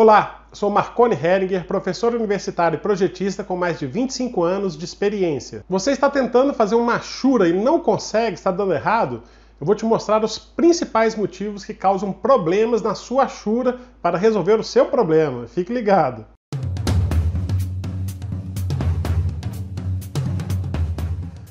Olá, sou Marcone Heringer, professor universitário e projetista com mais de 25 anos de experiência. Você está tentando fazer uma achura e não consegue, está dando errado? Eu vou te mostrar os principais motivos que causam problemas na sua achura para resolver o seu problema. Fique ligado!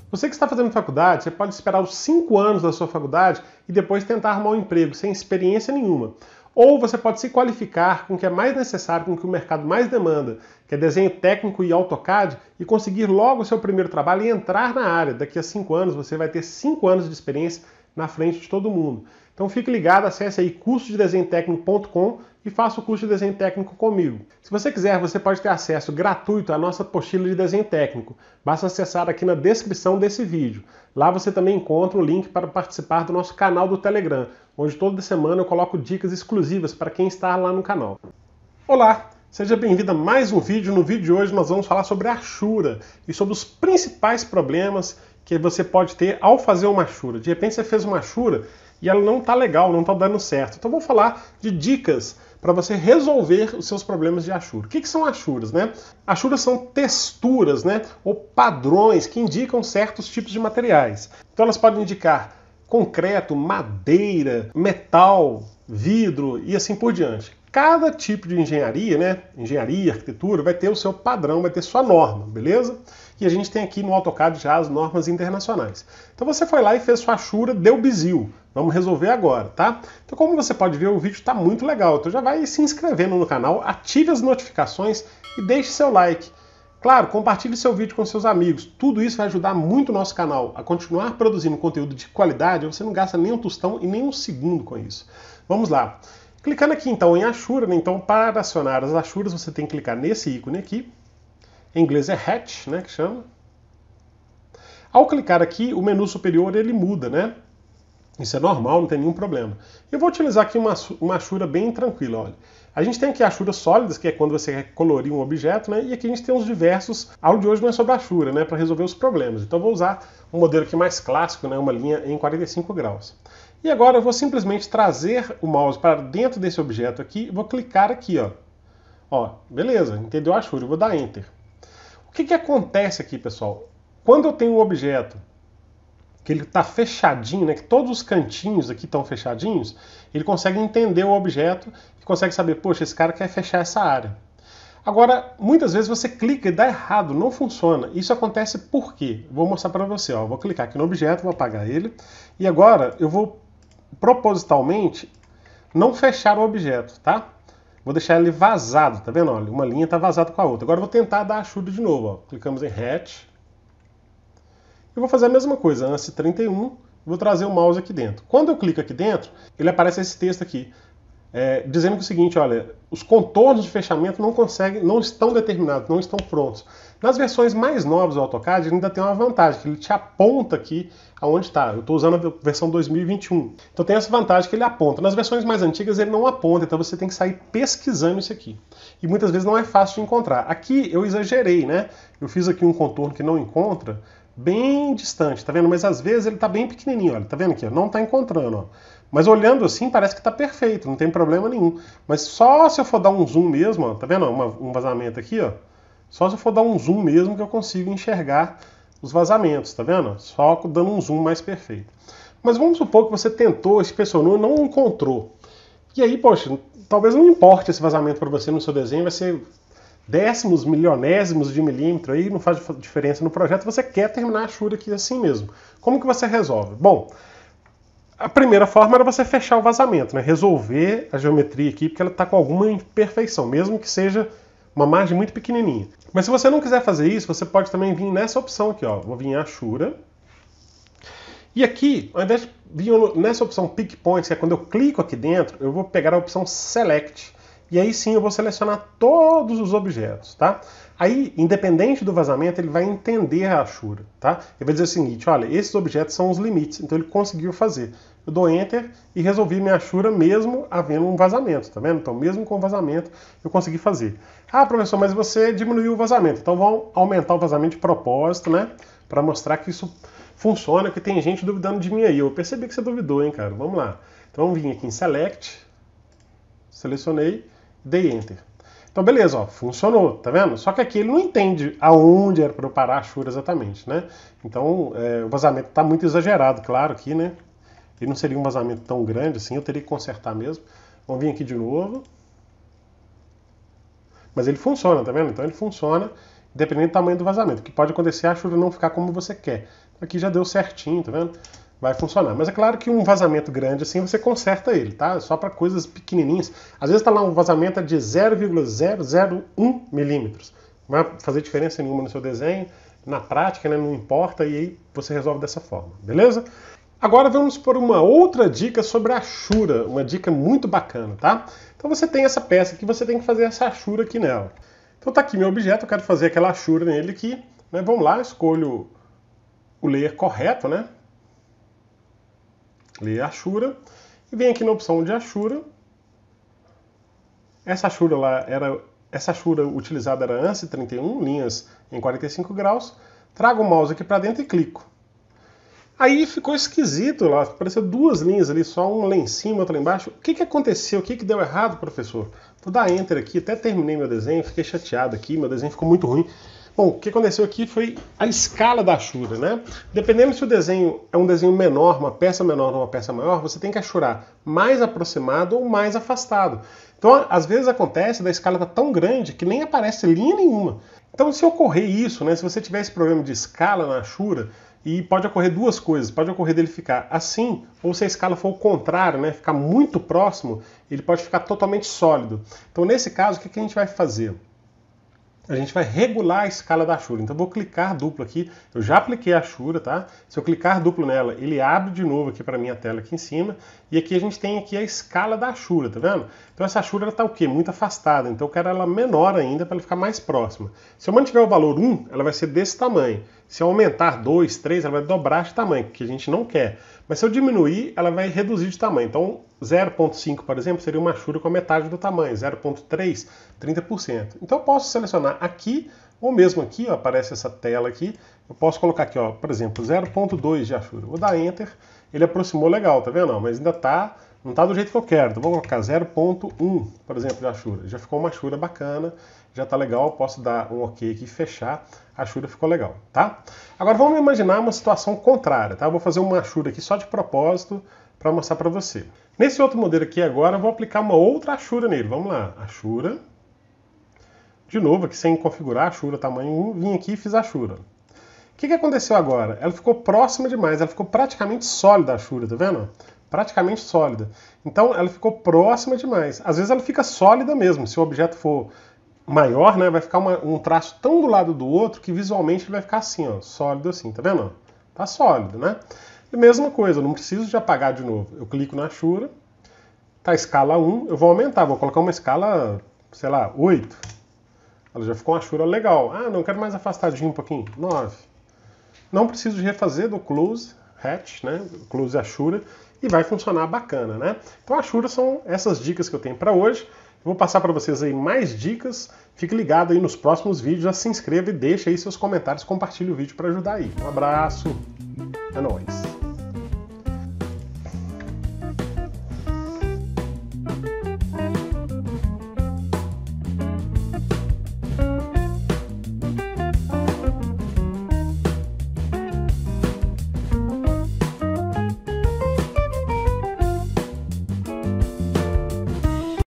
Você que está fazendo faculdade, você pode esperar os 5 anos da sua faculdade e depois tentar arrumar um emprego sem experiência nenhuma. Ou você pode se qualificar com o que é mais necessário, com o que o mercado mais demanda, que é desenho técnico e AutoCAD, e conseguir logo o seu primeiro trabalho e entrar na área. Daqui a cinco anos você vai ter cinco anos de experiência na frente de todo mundo. Então fique ligado, acesse aí cursodedesenhotecnico.com e faça o curso de desenho técnico comigo. Se você quiser, você pode ter acesso gratuito à nossa apostila de desenho técnico. Basta acessar aqui na descrição desse vídeo. Lá você também encontra o link para participar do nosso canal do Telegram onde toda semana eu coloco dicas exclusivas para quem está lá no canal. Olá, seja bem-vindo a mais um vídeo. No vídeo de hoje nós vamos falar sobre a Ashura e sobre os principais problemas que você pode ter ao fazer uma Ashura. De repente você fez uma Ashura e ela não está legal, não está dando certo. Então vou falar de dicas para você resolver os seus problemas de achura. O que, que são achuras, né? Achuras são texturas, né? Ou padrões que indicam certos tipos de materiais. Então elas podem indicar concreto, madeira, metal, vidro e assim por diante. Cada tipo de engenharia, né? Engenharia, arquitetura, vai ter o seu padrão, vai ter sua norma, beleza? E a gente tem aqui no AutoCAD já as normas internacionais. Então você foi lá e fez sua achura, deu bizil. Vamos resolver agora, tá? Então, como você pode ver, o vídeo está muito legal. Então já vai se inscrevendo no canal, ative as notificações e deixe seu like. Claro, compartilhe seu vídeo com seus amigos. Tudo isso vai ajudar muito o nosso canal a continuar produzindo conteúdo de qualidade. Você não gasta nem um tostão e nem um segundo com isso. Vamos lá. Clicando aqui então em Ashura, né? então para acionar as Ashuras você tem que clicar nesse ícone aqui. Em inglês é Hatch, né, que chama. Ao clicar aqui, o menu superior ele muda, né? Isso é normal, não tem nenhum problema. Eu vou utilizar aqui uma, uma achura bem tranquila, olha. A gente tem aqui achuras sólidas, que é quando você quer colorir um objeto, né? E aqui a gente tem os diversos. A aula de hoje não é sobre achura, né? É para resolver os problemas. Então eu vou usar um modelo aqui mais clássico, né? Uma linha em 45 graus. E agora eu vou simplesmente trazer o mouse para dentro desse objeto aqui, vou clicar aqui, ó. Ó, beleza, entendeu a achura, eu vou dar Enter. O que, que acontece aqui, pessoal? Quando eu tenho um objeto que ele está fechadinho, né, que todos os cantinhos aqui estão fechadinhos, ele consegue entender o objeto e consegue saber, poxa, esse cara quer fechar essa área. Agora, muitas vezes você clica e dá errado, não funciona. Isso acontece por quê? Vou mostrar para você. Ó. vou clicar aqui no objeto, vou apagar ele. E agora eu vou propositalmente não fechar o objeto, tá? Vou deixar ele vazado, tá vendo? Olha, uma linha está vazada com a outra. Agora eu vou tentar dar a chuva de novo. Ó. Clicamos em Hatch, eu vou fazer a mesma coisa, né? ANSI 31, vou trazer o mouse aqui dentro. Quando eu clico aqui dentro, ele aparece esse texto aqui, é, dizendo que é o seguinte, olha, os contornos de fechamento não conseguem, não estão determinados, não estão prontos. Nas versões mais novas do AutoCAD, ele ainda tem uma vantagem, que ele te aponta aqui aonde está. Eu estou usando a versão 2021. Então tem essa vantagem que ele aponta. Nas versões mais antigas, ele não aponta, então você tem que sair pesquisando isso aqui. E muitas vezes não é fácil de encontrar. Aqui eu exagerei, né? Eu fiz aqui um contorno que não encontra, bem distante, tá vendo? Mas às vezes ele tá bem pequenininho, olha, tá vendo aqui? Não tá encontrando, ó. Mas olhando assim, parece que tá perfeito, não tem problema nenhum. Mas só se eu for dar um zoom mesmo, ó, tá vendo? Uma, um vazamento aqui, ó. Só se eu for dar um zoom mesmo que eu consigo enxergar os vazamentos, tá vendo? Só dando um zoom mais perfeito. Mas vamos supor que você tentou, inspecionou, não encontrou. E aí, poxa, talvez não importe esse vazamento para você no seu desenho, vai ser décimos, milionésimos de milímetro aí, não faz diferença no projeto, você quer terminar a chura aqui assim mesmo. Como que você resolve? Bom, a primeira forma era você fechar o vazamento, né? resolver a geometria aqui, porque ela está com alguma imperfeição, mesmo que seja uma margem muito pequenininha. Mas se você não quiser fazer isso, você pode também vir nessa opção aqui, ó. vou vir em achura. E aqui, ao invés de vir nessa opção Pick Points, que é quando eu clico aqui dentro, eu vou pegar a opção Select. E aí sim eu vou selecionar todos os objetos, tá? Aí, independente do vazamento, ele vai entender a Ashura, tá? Ele vai dizer o seguinte, olha, esses objetos são os limites, então ele conseguiu fazer. Eu dou Enter e resolvi minha Ashura mesmo havendo um vazamento, tá vendo? Então, mesmo com vazamento, eu consegui fazer. Ah, professor, mas você diminuiu o vazamento, então vamos aumentar o vazamento de propósito, né? Para mostrar que isso funciona, que tem gente duvidando de mim aí. Eu percebi que você duvidou, hein, cara? Vamos lá. Então, vamos vir aqui em Select, selecionei, dei Enter. Então, beleza, ó, funcionou, tá vendo? Só que aqui ele não entende aonde era para eu parar a chuva exatamente, né? Então, é, o vazamento está muito exagerado, claro, aqui, né? Ele não seria um vazamento tão grande assim, eu teria que consertar mesmo. Vamos vir aqui de novo. Mas ele funciona, tá vendo? Então ele funciona independente do tamanho do vazamento. O que pode acontecer é a chuva não ficar como você quer. Então, aqui já deu certinho, tá vendo? vai funcionar. Mas é claro que um vazamento grande assim você conserta ele, tá? Só para coisas pequenininhas. Às vezes está lá um vazamento de 0,001 milímetros. Não vai fazer diferença nenhuma no seu desenho, na prática, né? Não importa e aí você resolve dessa forma, beleza? Agora vamos por uma outra dica sobre a achura, uma dica muito bacana, tá? Então você tem essa peça aqui, você tem que fazer essa achura aqui nela. Então tá aqui meu objeto, eu quero fazer aquela achura nele aqui, né? Vamos lá, escolho o layer correto, né? ler Ashura, e vem aqui na opção de Ashura. Essa Ashura lá era essa Ashura utilizada era ANSI 31, linhas em 45 graus. Trago o mouse aqui para dentro e clico. Aí ficou esquisito lá, apareceu duas linhas ali, só uma lá em cima, outra lá embaixo. O que, que aconteceu? O que, que deu errado, professor? Vou dar Enter aqui, até terminei meu desenho, fiquei chateado aqui, meu desenho ficou muito ruim. Bom, o que aconteceu aqui foi a escala da achura, né? Dependendo se o desenho é um desenho menor, uma peça menor ou uma peça maior, você tem que achurar mais aproximado ou mais afastado. Então, às vezes acontece da escala tá tão grande que nem aparece linha nenhuma. Então, se ocorrer isso, né, se você tiver esse problema de escala na achura, e pode ocorrer duas coisas, pode ocorrer dele ficar assim, ou se a escala for o contrário, né, ficar muito próximo, ele pode ficar totalmente sólido. Então, nesse caso, o que a gente vai fazer? a gente vai regular a escala da Shura. Então eu vou clicar duplo aqui, eu já apliquei a Shura, tá? Se eu clicar duplo nela, ele abre de novo aqui para minha tela aqui em cima, e aqui a gente tem aqui a escala da Shura, tá vendo? Então essa Shura está o quê? Muito afastada, então eu quero ela menor ainda para ela ficar mais próxima. Se eu mantiver o valor 1, ela vai ser desse tamanho. Se eu aumentar 2, 3, ela vai dobrar de tamanho, que a gente não quer. Mas se eu diminuir, ela vai reduzir de tamanho. Então, 0.5, por exemplo, seria uma chura com a metade do tamanho. 0.3, 30%. Então, eu posso selecionar aqui, ou mesmo aqui, ó, aparece essa tela aqui. Eu posso colocar aqui, ó, por exemplo, 0.2 de achura. Vou dar Enter. Ele aproximou legal, tá vendo? mas ainda tá, não tá do jeito que eu quero. Então, vou colocar 0.1, por exemplo, de achura. Já ficou uma achura bacana já está legal, posso dar um ok aqui, fechar, a chura. ficou legal, tá? Agora vamos imaginar uma situação contrária, tá? Eu vou fazer uma chura aqui só de propósito para mostrar para você. Nesse outro modelo aqui agora, eu vou aplicar uma outra achura nele, vamos lá, achura. de novo aqui sem configurar achura tamanho 1, vim aqui e fiz achura. O que, que aconteceu agora? Ela ficou próxima demais, ela ficou praticamente sólida a achura, tá vendo? praticamente sólida. Então ela ficou próxima demais. Às vezes ela fica sólida mesmo, se o objeto for maior, né, vai ficar uma, um traço tão do lado do outro que visualmente ele vai ficar assim, ó, sólido assim, tá vendo? Tá sólido, né? E mesma coisa, não preciso de apagar de novo. Eu clico na chura, tá escala 1, eu vou aumentar, vou colocar uma escala, sei lá, 8. Ela já ficou uma chura legal. Ah, não, quero mais afastadinho um pouquinho, 9. Não preciso de refazer do close, hatch, né, close chura e vai funcionar bacana, né? Então chura são essas dicas que eu tenho para hoje. Vou passar para vocês aí mais dicas. Fique ligado aí nos próximos vídeos, já se inscreva e deixa aí seus comentários, compartilhe o vídeo para ajudar aí. Um abraço, é nóis!